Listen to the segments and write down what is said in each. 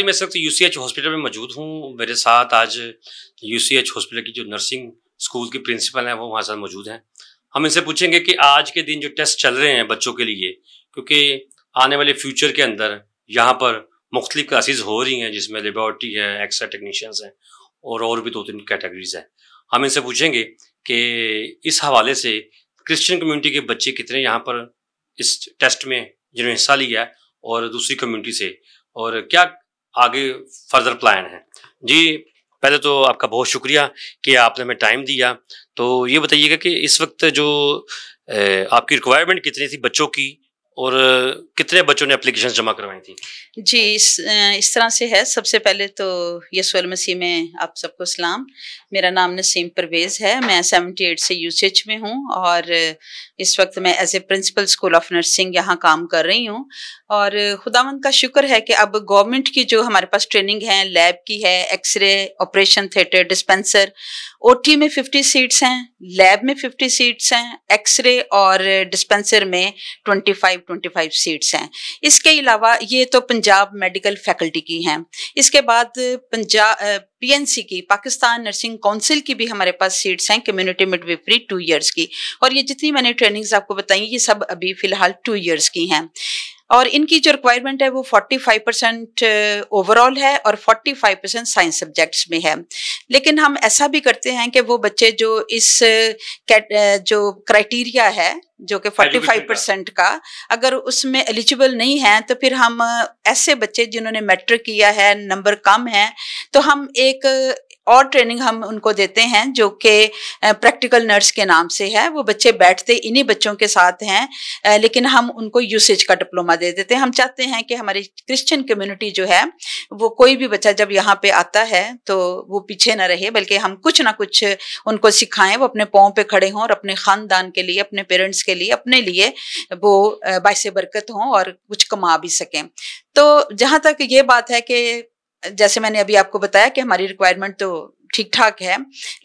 जी मैं इस वक्त एच हॉस्पिटल में मौजूद हूँ मेरे साथ आज एच हॉस्पिटल की जो नर्सिंग स्कूल की प्रिंसिपल हैं वो हमारे साथ मौजूद हैं हम इनसे पूछेंगे कि आज के दिन जो टेस्ट चल रहे हैं बच्चों के लिए क्योंकि आने वाले फ्यूचर के अंदर यहाँ पर मुख्तलि क्लासेज हो रही हैं जिसमें लेबॉर्टी है एक्सरे टेक्नीशियंस हैं और और भी दो तीन कैटेगरीज हैं हम इनसे पूछेंगे कि इस हवाले से क्रिश्चियन कम्युनिटी के बच्चे कितने यहाँ पर इस टेस्ट में जिन्होंने हिस्सा लिया और दूसरी कम्युनिटी से और क्या आगे फर्दर प्लान है जी पहले तो आपका बहुत शुक्रिया कि आपने हमें टाइम दिया तो ये बताइएगा कि इस वक्त जो आपकी रिक्वायरमेंट कितनी थी बच्चों की और कितने बच्चों ने अप्लीकेशन जमा करवाई थी जी इस इस तरह से है सबसे पहले तो यसूल मसीह में आप सबको सलाम मेरा नाम नसीम परवेज़ है मैं सेवेंटी एट से यूसेज में हूँ और इस वक्त मैं as a principal school of nursing यहाँ काम कर रही हूँ और खुदावंद का शुक्र है कि अब गवर्नमेंट की जो हमारे पास ट्रेनिंग है लैब की है x-ray operation theatre dispenser OT में 50 सीट्स हैं लैब में 50 सीट्स हैं एक्सरे और डिस्पेंसर में 25 125 सीट्स हैं इसके अलावा ये तो पंजाब मेडिकल फैकल्टी की हैं इसके बाद पंजाब पीएनसी की पाकिस्तान नर्सिंग काउंसिल की भी हमारे पास सीट्स हैं कम्युनिटी मिडविपरी टू ईयर्स की और ये जितनी मैंने ट्रेनिंग्स आपको बताई ये सब अभी फिलहाल टू ईयर्स की हैं और इनकी जो रिक्वायरमेंट है वो 45 परसेंट ओवरऑल है और 45 परसेंट साइंस सब्जेक्ट्स में है लेकिन हम ऐसा भी करते हैं कि वो बच्चे जो इस uh, uh, जो क्राइटेरिया है जो कि 45 परसेंट का अगर उसमें एलिजिबल नहीं है तो फिर हम uh, ऐसे बच्चे जिन्होंने मैट्रिक किया है नंबर कम है तो हम एक और ट्रेनिंग हम उनको देते हैं जो कि प्रैक्टिकल नर्स के नाम से है वो बच्चे बैठते इन्हीं बच्चों के साथ हैं लेकिन हम उनको यूसेज का डिप्लोमा दे देते हैं हम चाहते हैं कि हमारी क्रिश्चियन कम्युनिटी जो है वो कोई भी बच्चा जब यहाँ पे आता है तो वो पीछे ना रहे बल्कि हम कुछ ना कुछ उनको सिखाएं वो अपने पाँव पे खड़े हों और अपने ख़ानदान के लिए अपने पेरेंट्स के लिए अपने लिए वो बायस बरकत हों और कुछ कमा भी सकें तो जहाँ तक ये बात है कि जैसे मैंने अभी आपको बताया कि हमारी रिक्वायरमेंट तो ठीक ठाक है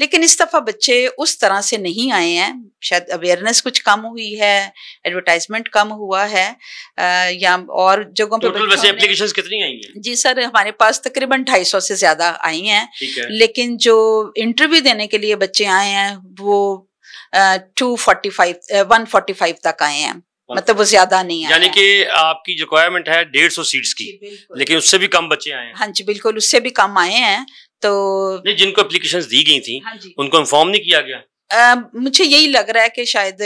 लेकिन इस दफ़ा बच्चे उस तरह से नहीं आए हैं शायद अवेयरनेस कुछ कम हुई है एडवर्टाइजमेंट कम हुआ है आ, या और जगहों पर वैसे एप्लीकेशंस कितनी आई हैं जी सर हमारे पास तकरीबन ढाई सौ से ज़्यादा आई हैं है। लेकिन जो इंटरव्यू देने के लिए बच्चे आए हैं वो two forty five one forty five तक आए हैं मतलब वो ज्यादा नहीं है यानी कि आपकी रिक्वायरमेंट है डेढ़ सौ सीट की लेकिन उससे भी कम बच्चे आए हैं हाँ जी बिल्कुल उससे भी कम आए हैं तो नहीं जिनको एप्लीकेशन दी गई थी हाँ उनको इन्फॉर्म नहीं किया गया मुझे यही लग रहा है कि शायद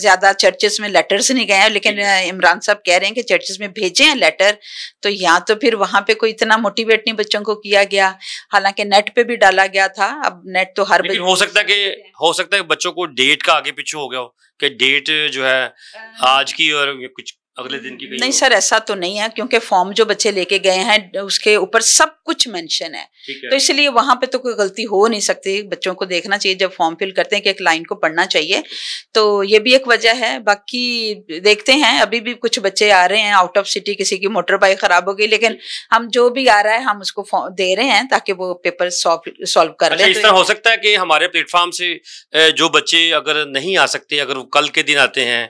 ज्यादा चर्चेस में लेटर्स नहीं गए हैं लेकिन इमरान साहब कह रहे हैं कि चर्चेस में भेजे हैं लेटर तो या तो फिर वहां पे कोई इतना मोटिवेट नहीं बच्चों को किया गया हालांकि नेट पे भी डाला गया था अब नेट तो हर हो सकता है कि हो सकता है बच्चों को डेट का आगे पीछे हो गया हो कि डेट जो है आज की और कुछ अगले दिन की नहीं सर ऐसा तो नहीं है क्योंकि फॉर्म जो बच्चे लेके गए हैं उसके ऊपर सब कुछ मेंशन है तो इसलिए वहां पे तो कोई गलती हो नहीं सकती बच्चों को देखना चाहिए जब फॉर्म फिल करते हैं कि एक लाइन को पढ़ना चाहिए तो ये भी एक वजह है बाकी देखते हैं अभी भी कुछ बच्चे आ रहे हैं आउट ऑफ सिटी किसी की मोटर बाइक खराब हो गई लेकिन हम जो भी आ रहा है हम उसको दे रहे हैं ताकि वो पेपर सॉल्व कर अच्छा, रहे हैं हो सकता है कि हमारे प्लेटफॉर्म से जो बच्चे अगर नहीं आ सकते अगर वो कल के दिन आते हैं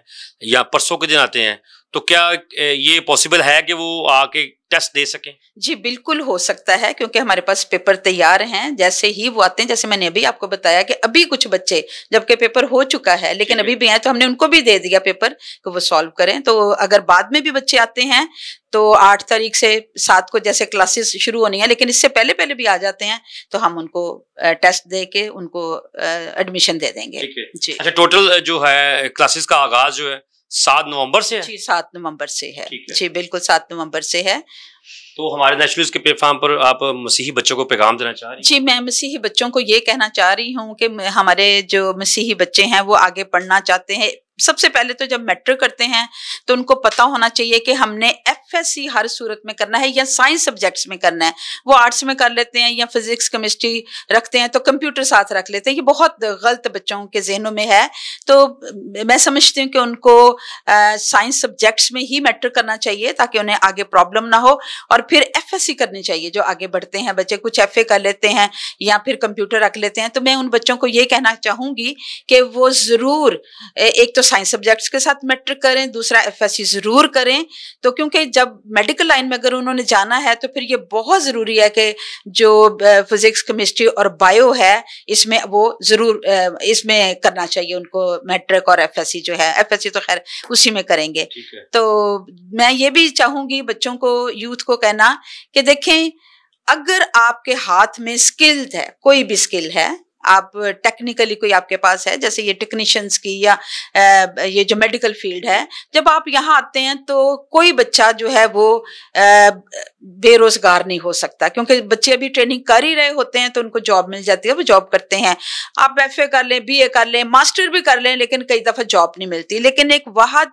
या परसों के दिन आते हैं तो क्या ये पॉसिबल है कि वो आके टेस्ट दे सके जी बिल्कुल हो सकता है क्योंकि हमारे पास पेपर तैयार हैं जैसे ही वो आते हैं जैसे मैंने अभी आपको बताया कि अभी कुछ बच्चे जबकि पेपर हो चुका है लेकिन अभी भी हैं तो हमने उनको भी दे दिया पेपर कि वो सॉल्व करें तो अगर बाद में भी बच्चे आते हैं तो आठ तारीख से सात को जैसे क्लासेस शुरू होनी है लेकिन इससे पहले पहले भी आ जाते हैं तो हम उनको टेस्ट दे के उनको एडमिशन दे देंगे जी अच्छा टोटल जो है क्लासेस का आगाज जो है सात नवंबर से जी सात नवंबर से है जी बिल्कुल सात नवंबर से है तो हमारे नेशनलिस्ट के प्लेटफॉर्म पर आप मसीही बच्चों को पैगाम देना चाह रही जी मैं मसीही बच्चों को ये कहना चाह रही हूँ कि हमारे जो मसीही बच्चे हैं वो आगे पढ़ना चाहते हैं सबसे पहले तो जब मैट्रिक करते हैं तो उनको पता होना चाहिए कि हमने एफएससी हर सूरत में करना है या साइंस सब्जेक्ट्स में करना है वो आर्ट्स में कर लेते हैं या फिजिक्स केमिस्ट्री रखते हैं तो कंप्यूटर साथ रख लेते हैं ये बहुत गलत बच्चों के जहनों में है तो मैं समझती हूँ कि उनको साइंस सब्जेक्ट्स में ही मैट्रिक करना चाहिए ताकि उन्हें आगे प्रॉब्लम ना हो और फिर एफ करनी चाहिए जो आगे बढ़ते हैं बच्चे कुछ एफ कर लेते हैं या फिर कंप्यूटर रख लेते हैं तो मैं उन बच्चों को ये कहना चाहूंगी कि वो ज़रूर एक तो साइंस सब्जेक्ट्स के साथ मैट्रिक करें दूसरा एफ ज़रूर करें तो क्योंकि जब मेडिकल लाइन में अगर उन्होंने जाना है तो फिर ये बहुत ज़रूरी है कि जो फिज़िक्स केमिस्ट्री और बायो है इसमें वो ज़रूर इसमें करना चाहिए उनको मैट्रिक और एफ जो है एफ तो खैर उसी में करेंगे तो मैं ये भी चाहूंगी बच्चों को यूथ को कहना कहना कि देखें अगर आपके हाथ में स्किल्ड है कोई भी स्किल है आप टेक्निकली कोई आपके पास है जैसे ये टेक्नीशियंस की या ये जो मेडिकल फील्ड है जब आप यहाँ आते हैं तो कोई बच्चा जो है वो बेरोजगार नहीं हो सकता क्योंकि बच्चे अभी ट्रेनिंग कर ही रहे होते हैं तो उनको जॉब मिल जाती है वो जॉब करते हैं आप एफ कर लें बी कर लें मास्टर भी कर लें लेकिन कई दफ़ा जॉब नहीं मिलती लेकिन एक वहाद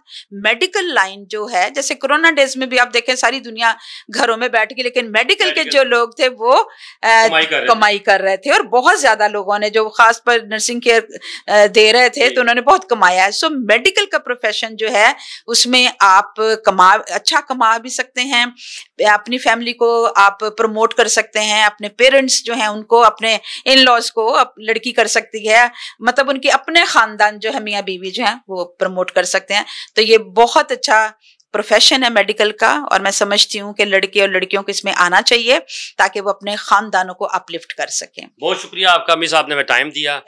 मेडिकल लाइन जो है जैसे कोरोना डेज में भी आप देखें सारी दुनिया घरों में बैठ गई लेकिन मेडिकल के जो लोग थे वो कमाई कर रहे थे और बहुत ज़्यादा लोगों ने उन्होंने जो खास पर नर्सिंग केयर दे रहे थे तो उन्होंने बहुत कमाया है सो मेडिकल का प्रोफेशन जो है उसमें आप कमा अच्छा कमा भी सकते हैं अपनी फैमिली को आप प्रमोट कर सकते हैं अपने पेरेंट्स जो हैं उनको अपने इन लॉज को लड़की कर सकती है मतलब उनके अपने खानदान जो है मियाँ बीवी जो है वो प्रमोट कर सकते हैं तो ये बहुत अच्छा प्रोफेशन है मेडिकल का और मैं समझती हूँ कि लड़के और लड़कियों को इसमें आना चाहिए ताकि वो अपने खानदानों को अपलिफ्ट कर सकें बहुत शुक्रिया आपका मिस आपने हमें टाइम दिया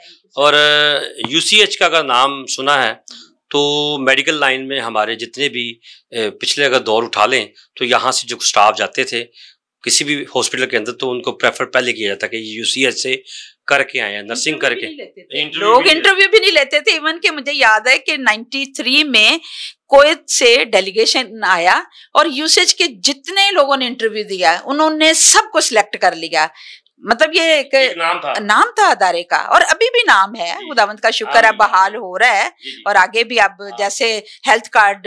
और एच uh, का अगर नाम सुना है तो मेडिकल लाइन में हमारे जितने भी uh, पिछले अगर दौर उठा लें तो यहाँ से जो स्टाफ जाते थे किसी भी हॉस्पिटल के अंदर तो उनको प्रेफर पहले किया जाता कि यू से करके आए हैं नर्सिंग करके लोग इंटरव्यू भी नहीं लेते थे इवन के मुझे याद है कि 93 में कोयत से डेलीगेशन आया और यूसेज के जितने लोगों ने इंटरव्यू दिया उन्होंने सबको सिलेक्ट कर लिया मतलब ये एक, नाम था नाम था अदारे का और अभी भी नाम है खुदावंत का शुक्र हाँ अब बहाल हो रहा है और आगे भी अब हाँ। जैसे हेल्थ कार्ड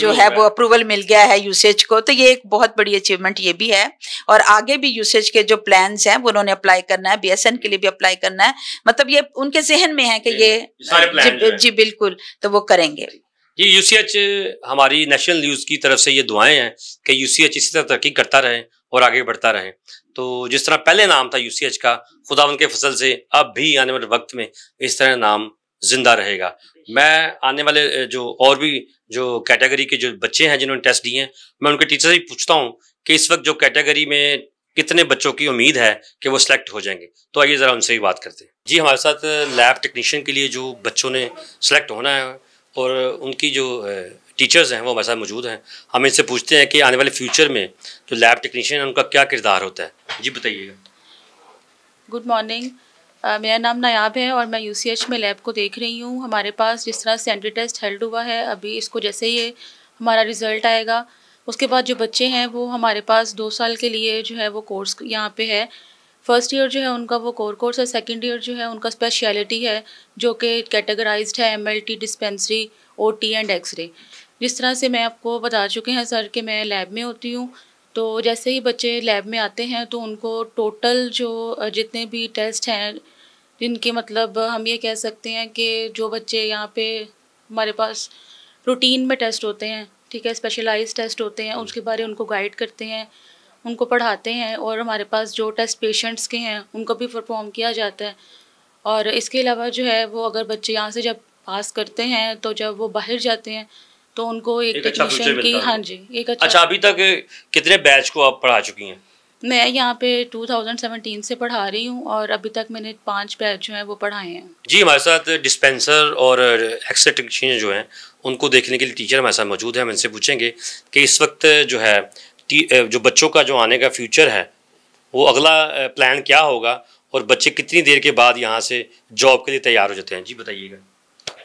जो है वो अप्रूवल मिल गया है यूसेज को तो ये एक बहुत बड़ी अचीवमेंट ये भी है और आगे भी यूसेज के जो प्लान हैं वो उन्होंने अप्लाई करना है बी के लिए भी अप्लाई करना है मतलब ये उनके जहन में है कि ये जी बिल्कुल तो वो करेंगे जी यूसीएच हमारी नेशनल न्यूज की तरफ से ये दुआएं हैं कि यूसीएच इसी तरह तरक्की करता रहे और आगे बढ़ता रहे तो जिस तरह पहले नाम था यूसीएच का खुदावन के फसल से अब भी आने वाले वक्त में इस तरह नाम जिंदा रहेगा मैं आने वाले जो और भी जो कैटेगरी के जो बच्चे हैं जिन्होंने टेस्ट दिए हैं मैं उनके टीचर से पूछता हूँ कि इस वक्त जो कैटेगरी में कितने बच्चों की उम्मीद है कि वो सिलेक्ट हो जाएंगे तो आइए ज़रा उनसे ही बात करते हैं जी हमारे साथ लैब टेक्नीशियन के लिए जो बच्चों ने सेलेक्ट होना है और उनकी जो टीचर्स हैं वो हमारे साथ मौजूद हैं हम इनसे पूछते हैं कि आने वाले फ्यूचर में जो लैब टेक्नीशियन है उनका क्या किरदार होता है जी बताइएगा गुड मॉर्निंग मेरा नाम नायाब है और मैं यू में लैब को देख रही हूँ हमारे पास जिस तरह एंट्री टेस्ट हेल्ड हुआ है अभी इसको जैसे ही हमारा रिज़ल्ट आएगा उसके बाद जो बच्चे हैं वो हमारे पास दो साल के लिए जो है वो कोर्स यहाँ पे है फ़र्स्ट ईयर जो है उनका वो कोर कोर्स है सेकेंड ईयर जो है उनका स्पेशलिटी है जो कि कैटेगराइज है M L T dispensary O T and x-ray जिस तरह से मैं आपको बता चुके हैं सर कि मैं लैब में होती हूँ तो जैसे ही बच्चे लैब में आते हैं तो उनको टोटल जो जितने भी टेस्ट हैं जिनके मतलब हम ये कह सकते हैं कि जो बच्चे यहाँ पे हमारे पास रूटीन में टेस्ट होते हैं ठीक है स्पेशलाइज टेस्ट होते हैं उसके बारे उनको गाइड करते हैं उनको पढ़ाते हैं और हमारे पास जो टेस्ट पेशेंट्स के हैं उनको भी परफॉर्म किया जाता है और इसके अलावा जो है वो अगर बच्चे यहाँ से जब पास करते हैं तो जब वो बाहर जाते हैं तो उनको एक, एक टेक्नीशियन अच्छा की हाँ जी एक अच्छा अच्छा अभी तक कितने बैच को आप पढ़ा चुकी हैं मैं यहाँ पे 2017 से पढ़ा रही हूँ और अभी तक मैंने पांच बैच जो हैं वो पढ़ाए हैं जी हमारे साथ डिस्पेंसर और टेक्नीशियन जो हैं उनको देखने के लिए टीचर हमारे साथ मौजूद हैं हम इनसे पूछेंगे कि इस वक्त जो है जो बच्चों का जो आने का फ्यूचर है वो अगला प्लान क्या होगा और बच्चे कितनी देर के बाद यहाँ से जॉब के लिए तैयार हो जाते हैं जी बताइएगा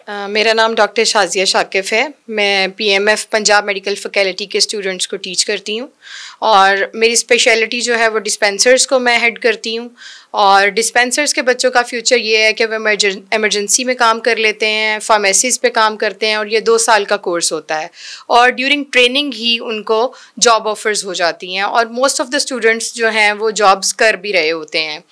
मेरा नाम डॉक्टर शाजिया शाकिफ़ है मैं पीएमएफ पंजाब मेडिकल फैकल्टी के स्टूडेंट्स को टीच करती हूँ और मेरी स्पेशलिटी जो है वो डिस्पेंसर्स को मैं हेड करती हूँ और डिस्पेंसर्स के बच्चों का फ्यूचर ये है कि वह एमरजेंसी में काम कर लेते हैं फार्मेसीज़ पे काम करते हैं और ये दो साल का कोर्स होता है और ड्यूरिंग ट्रेनिंग ही उनको जॉब ऑफर्स हो जाती हैं और मोस्ट ऑफ़ द स्टूडेंट्स जो हैं वो जॉब्स कर भी रहे होते हैं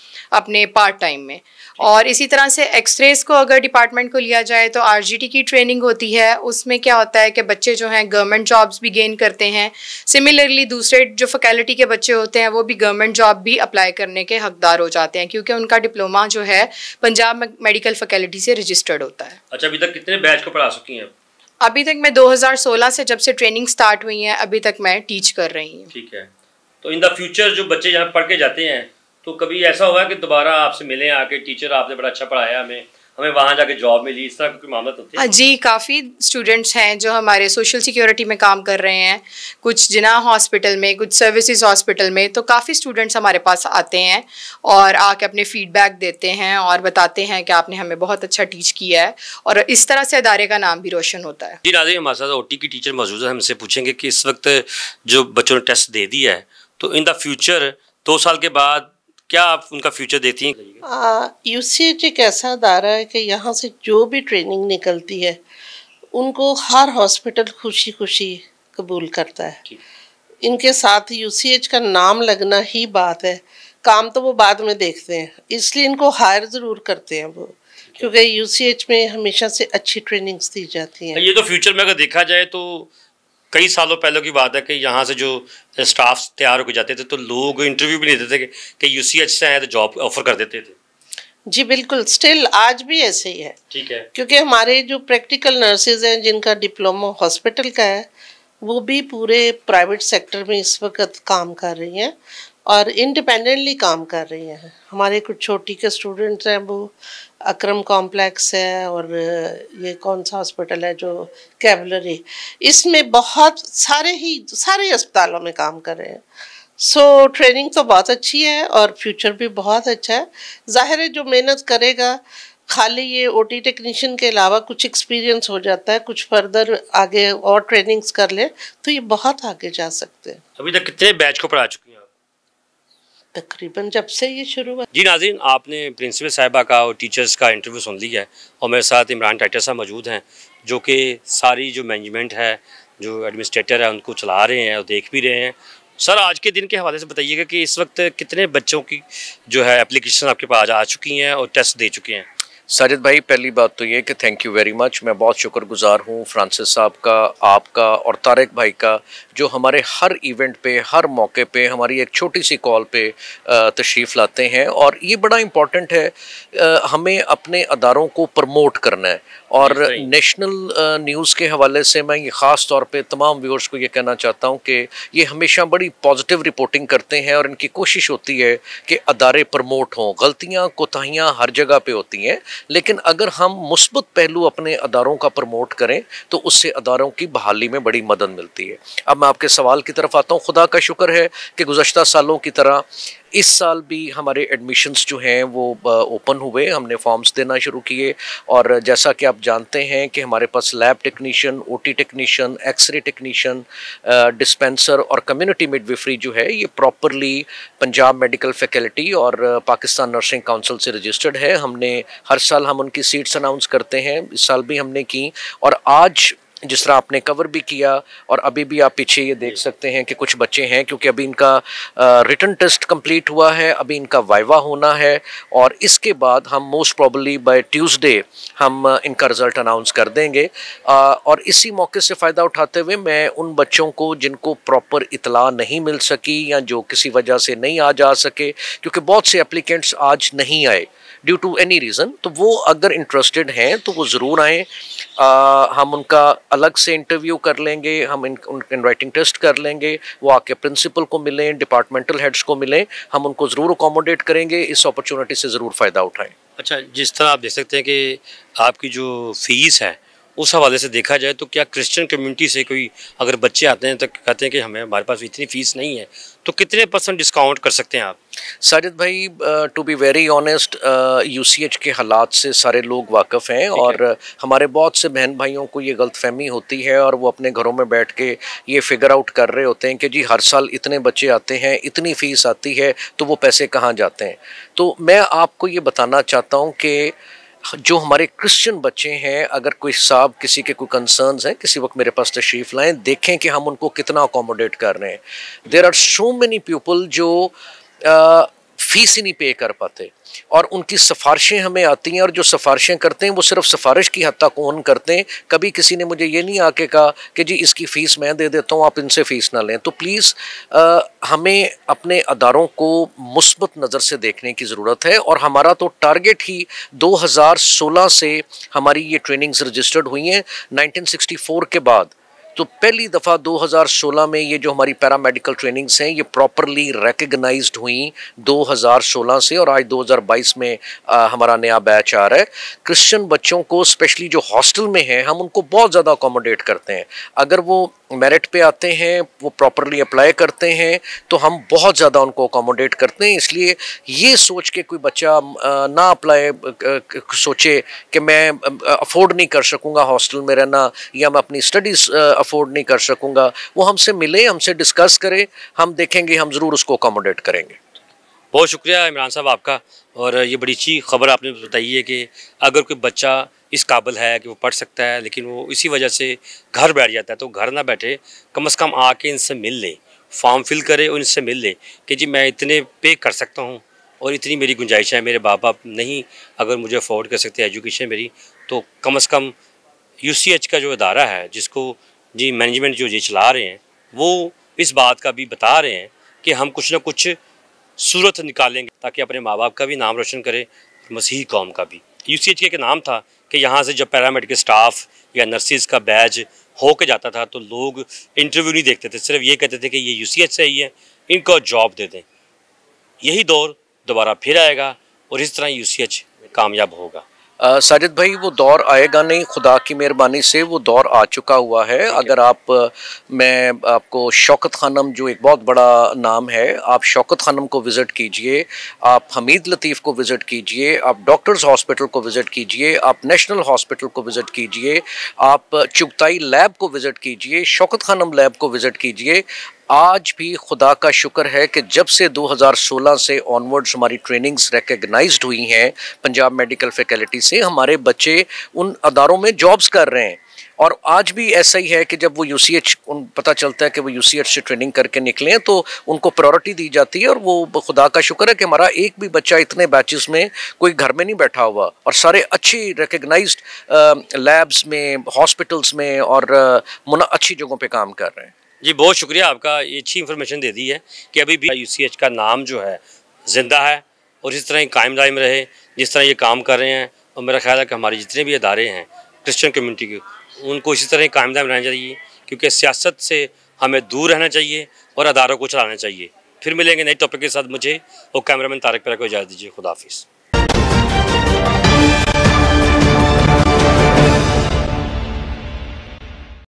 अपने पार्ट टाइम में और इसी तरह से एक्सरेज को अगर डिपार्टमेंट को लिया जाए तो आर की ट्रेनिंग होती है उसमें क्या होता है कि बच्चे जो हैं गवर्नमेंट जॉब्स भी गेन करते हैं सिमिलरली दूसरे जो फैकल्टी के बच्चे होते हैं वो भी गवर्नमेंट जॉब भी अप्लाई करने के हकदार हो जाते हैं क्योंकि उनका डिप्लोमा जो है पंजाब मेडिकल फैकल्टी से रजिस्टर्ड होता है अच्छा अभी तक कितने बैच को पढ़ा चुकी हैं अभी तक मैं 2016 से जब से ट्रेनिंग स्टार्ट हुई है अभी तक मैं टीच कर रही हूँ ठीक है तो इन द फ्यूचर जो बच्चे यहाँ पढ़ के जाते हैं तो कभी ऐसा हुआ कि दोबारा आपसे मिले आके टीचर आपने बड़ा अच्छा पढ़ाया हमें हमें वहाँ जाके जॉब मिली इस तरह का मामला तो थे हाँ जी काफ़ी स्टूडेंट्स हैं जो हमारे सोशल सिक्योरिटी में काम कर रहे हैं कुछ जिना हॉस्पिटल में कुछ सर्विसेज हॉस्पिटल में तो काफ़ी स्टूडेंट्स हमारे पास आते हैं और आके अपने फीडबैक देते हैं और बताते हैं कि आपने हमें बहुत अच्छा टीच किया है और इस तरह से अदारे का नाम भी रोशन होता है जी नाजी हमारे साथ ओ की टीचर मौजूद है हमसे पूछेंगे कि इस वक्त जो बच्चों ने टेस्ट दे दिया है तो इन द फ्यूचर दो साल के बाद क्या आप उनका फ्यूचर देती हैं यू सी एच एक ऐसा अदारा है कि यहाँ से जो भी ट्रेनिंग निकलती है उनको हर हॉस्पिटल खुशी खुशी कबूल करता है इनके साथ यू सी एच का नाम लगना ही बात है काम तो वो बाद में देखते हैं इसलिए इनको हायर ज़रूर करते हैं वो क्योंकि यू सी एच में हमेशा से अच्छी ट्रेनिंग्स दी जाती हैं ये तो फ्यूचर में अगर देखा जाए तो कई सालों पहले की बात है कि यहाँ से जो स्टाफ तैयार होकर जाते थे तो लोग इंटरव्यू भी नहीं देते थे कि यू सी से आए तो जॉब ऑफर कर देते थे जी बिल्कुल स्टिल आज भी ऐसे ही है ठीक है क्योंकि हमारे जो प्रैक्टिकल नर्सेज हैं जिनका डिप्लोमा हॉस्पिटल का है वो भी पूरे प्राइवेट सेक्टर में इस वक्त काम कर रही हैं और इंडिपेंडेंटली काम कर रही हैं हमारे कुछ छोटी के स्टूडेंट्स हैं वो अक्रम कॉम्प्लेक्स है और ये कौन सा हॉस्पिटल है जो कैबलरी इसमें बहुत सारे ही सारे अस्पतालों में काम कर रहे हैं सो so, ट्रेनिंग तो बहुत अच्छी है और फ्यूचर भी बहुत अच्छा है ज़ाहिर है जो मेहनत करेगा खाली ये ओ टी टेक्नीशियन के अलावा कुछ एक्सपीरियंस हो जाता है कुछ फर्दर आगे और ट्रेनिंग्स कर ले तो ये बहुत आगे जा सकते हैं अभी तक कितने बैच को पढ़ा चुके तकरीबन जब से ये शुरू हुआ जी नाजीन आपने प्रिंसिपल साहिबा का और टीचर्स का इंटरव्यू सुन लिया है और मेरे साथ इमरान टाइटर साहब मौजूद हैं जो कि सारी जो मैनेजमेंट है जो एडमिनिस्ट्रेटर है उनको चला रहे हैं और देख भी रहे हैं सर आज के दिन के हवाले से बताइएगा कि इस वक्त कितने बच्चों की जो है एप्लीकेशन आपके पास आ चुकी हैं और टेस्ट दे चुके हैं साजिद भाई पहली बात तो ये कि थैंक यू वेरी मच मैं बहुत शुक्रगुजार हूँ फ्रांसिस साहब का आपका और तारक भाई का जो हमारे हर इवेंट पे हर मौके पे हमारी एक छोटी सी कॉल पे तशरीफ़ लाते हैं और ये बड़ा इम्पॉर्टेंट है हमें अपने अदारों को प्रमोट करना है और नेशनल न्यूज़ के हवाले से मैं ये ख़ास तौर पे तमाम व्यूअर्स को ये कहना चाहता हूँ कि ये हमेशा बड़ी पॉजिटिव रिपोर्टिंग करते हैं और इनकी कोशिश होती है कि अदारे प्रमोट हों गलतियाँ कोताहियाँ हर जगह पर होती हैं लेकिन अगर हम मुस्बत पहलू अपने अदारों का प्रमोट करें तो उससे अदारों की बहाली में बड़ी मदद मिलती है अब मैं आपके सवाल की तरफ आता हूँ खुदा का शुक्र है कि गुजशत सालों की तरह इस साल भी हमारे एडमिशन्स जो हैं वो ओपन हुए हमने फॉर्म्स देना शुरू किए और जैसा कि आप जानते हैं कि हमारे पास lab technician OT technician x-ray technician dispenser और कम्युनिटी मिडविफ्री जो है ये प्रॉपरली पंजाब मेडिकल फैकल्टी और पाकिस्तान नर्सिंग काउंसिल से रजिस्टर्ड है हमने हर साल हम उनकी सीट्स अनाउंस करते हैं इस साल भी हमने की और आज जिस तरह आपने कवर भी किया और अभी भी आप पीछे ये देख सकते हैं कि कुछ बच्चे हैं क्योंकि अभी इनका रिटर्न टेस्ट कंप्लीट हुआ है अभी इनका वाइवा होना है और इसके बाद हम मोस्ट प्रॉबली बाय ट्यूसडे हम इनका रिज़ल्ट अनाउंस कर देंगे आ, और इसी मौके से फ़ायदा उठाते हुए मैं उन बच्चों को जिनको प्रॉपर इतला नहीं मिल सकी या जो किसी वजह से नहीं आ जा सके क्योंकि बहुत से एप्लीकेंट्स आज नहीं आए ड्यू टू एनी रीज़न तो वो अगर इंटरेस्टेड हैं तो वो ज़रूर आएँ हम उनका अलग से इंटरव्यू कर लेंगे हम इन उनका राइटिंग टेस्ट कर लेंगे वो आके प्रिंसिपल को मिलें डिपार्टमेंटल हेड्स को मिलें हम उनको ज़रूर अकोमोडेट करेंगे इस अपॉर्चुनिटी से ज़रूर फ़ायदा उठाएँ अच्छा जिस तरह आप देख सकते हैं कि आपकी जो फीस है उस हवाले से देखा जाए तो क्या क्रिश्चियन कम्युनिटी से कोई अगर बच्चे आते हैं तो कहते हैं कि हमें हमारे पास इतनी फ़ीस नहीं है तो कितने परसेंट डिस्काउंट कर सकते हैं आप साजिद भाई to be very honest U C H के हालात से सारे लोग वाकफ़ हैं और है। हमारे बहुत से बहन भाइयों को ये गलत फहमी होती है और वो अपने घरों में बैठ के ये फिगर आउट कर रहे होते हैं कि जी हर साल इतने बच्चे आते हैं इतनी फ़ीस आती है तो वो पैसे कहाँ जाते हैं तो मैं आपको ये बताना चाहता हूँ कि जो हमारे क्रिश्चियन बच्चे हैं अगर कोई साहब किसी के कोई कंसर्न्स हैं किसी वक्त मेरे पास तशरीफ लाएं देखें कि हम उनको कितना अकोमोडेट कर रहे हैं there are so many people जो फ़ीस ही नहीं पे कर पाते और उनकी सिफारिशें हमें आती हैं और जो सिफारिशें करते हैं वो सिर्फ सिफारिश की हद तक ओन करते हैं कभी किसी ने मुझे ये नहीं आके कहा कि जी इसकी फ़ीस मैं दे देता हूँ आप इनसे फ़ीस ना लें तो प्लीज़ हमें अपने अदारों को मुस्बत नज़र से देखने की ज़रूरत है और हमारा तो टारगेट ही 2016 से हमारी ये ट्रेनिंग्स रजिस्टर्ड हुई हैं फ़ोर के बाद तो पहली दफ़ा 2016 में ये जो हमारी पैरामेडिकल ट्रेनिंग्स हैं ये प्रॉपरली रिकग्नाइज हुई 2016 से और आज 2022 में आ, हमारा नया बैच आ रहा है क्रिश्चियन बच्चों को स्पेशली जो हॉस्टल में हैं हम उनको बहुत ज़्यादा अकोमोडेट करते हैं अगर वो मेरिट पे आते हैं वो प्रॉपरली अप्लाई करते हैं तो हम बहुत ज़्यादा उनको अकोमोडेट करते हैं इसलिए ये सोच के कोई बच्चा ना अप्लाई सोचे कि मैं अफोर्ड नहीं कर सकूँगा हॉस्टल में रहना या मैं अपनी स्टडीज़ अफोर्ड नहीं कर सकूँगा वो हमसे मिले हमसे डिस्कस करे हम देखेंगे हम ज़रूर उसको अकोमोडेट करेंगे बहुत शुक्रिया इमरान साहब आपका और ये बड़ी अच्छी खबर आपने बताई है कि अगर कोई बच्चा इस काबिल है कि वो पढ़ सकता है लेकिन वो इसी वजह से घर बैठ जाता है तो घर ना बैठे कम से कम आके इनसे मिल ले फॉर्म फिल करे और इनसे मिल ले कि जी मैं इतने पे कर सकता हूँ और इतनी मेरी गुंजाइश है मेरे बाप बाप नहीं अगर मुझे अफोर्ड कर सकते एजुकेशन मेरी तो कम अज़ कम यू का जो अदारा है जिसको जी मैनेजमेंट जो ये चला रहे हैं वो इस बात का भी बता रहे हैं कि हम कुछ ना कुछ सूरत निकालेंगे ताकि अपने माँ बाप का भी नाम रोशन करें मसीह कौम का भी यू सी एच के नाम था कि यहाँ से जब पैरामेडिकल स्टाफ या नर्सिस का बैज हो के जाता था तो लोग इंटरव्यू नहीं देखते थे सिर्फ ये कहते थे कि ये यू सी एच से ही है इनको जॉब दे दें यही दौर दोबारा फिर आएगा और इस तरह यू सी एच कामयाब होगा साजिद भाई वो दौर आएगा नहीं खुदा की मेहरबानी से वो दौर आ चुका हुआ है अगर आप मैं आपको शौकत खानम जो एक बहुत बड़ा नाम है आप शौकत खानम को विज़िट कीजिए आप हमीद लतीफ़ को विज़िट कीजिए आप डॉक्टर्स हॉस्पिटल को विज़िट कीजिए आप नेशनल हॉस्पिटल को विज़िट कीजिए आप चुगताई लैब को विज़िट कीजिए शौकत खानम लैब को विज़िट कीजिए आज भी खुदा का शुक्र है कि जब से 2016 से ऑनवर्ड्स हमारी ट्रेनिंग्स रिकग्नाइज्ड हुई हैं पंजाब मेडिकल फैकल्टी से हमारे बच्चे उन अदारों में जॉब्स कर रहे हैं और आज भी ऐसा ही है कि जब वो यू सी एच उन पता चलता है कि वो यू सी एच से ट्रेनिंग करके निकले तो उनको प्रायोरिटी दी जाती है और वो खुदा का शुक्र है कि हमारा एक भी बच्चा इतने बैचेस में कोई घर में नहीं बैठा हुआ और सारे अच्छी रिकगनाइज लैब्स में हॉस्पिटल्स में और अच्छी जगहों पर काम कर रहे हैं जी बहुत शुक्रिया आपका ये अच्छी इन्फॉर्मेशन दे दी है कि अभी भी यू का नाम जो है ज़िंदा है और इस तरह ही कायम दायम रहे जिस तरह ये काम कर रहे हैं और मेरा ख्याल है कि हमारे जितने भी अदारे हैं क्रिश्चियन कम्युनिटी के उनको इसी तरह ही कायम दायम रहना चाहिए क्योंकि सियासत से हमें दूर रहना चाहिए और अदारों को चलाना चाहिए फिर मिलेंगे नए टॉपिक के साथ मुझे और कैमरामैन तारक पर को इजाज़ दीजिए खुदाफिज़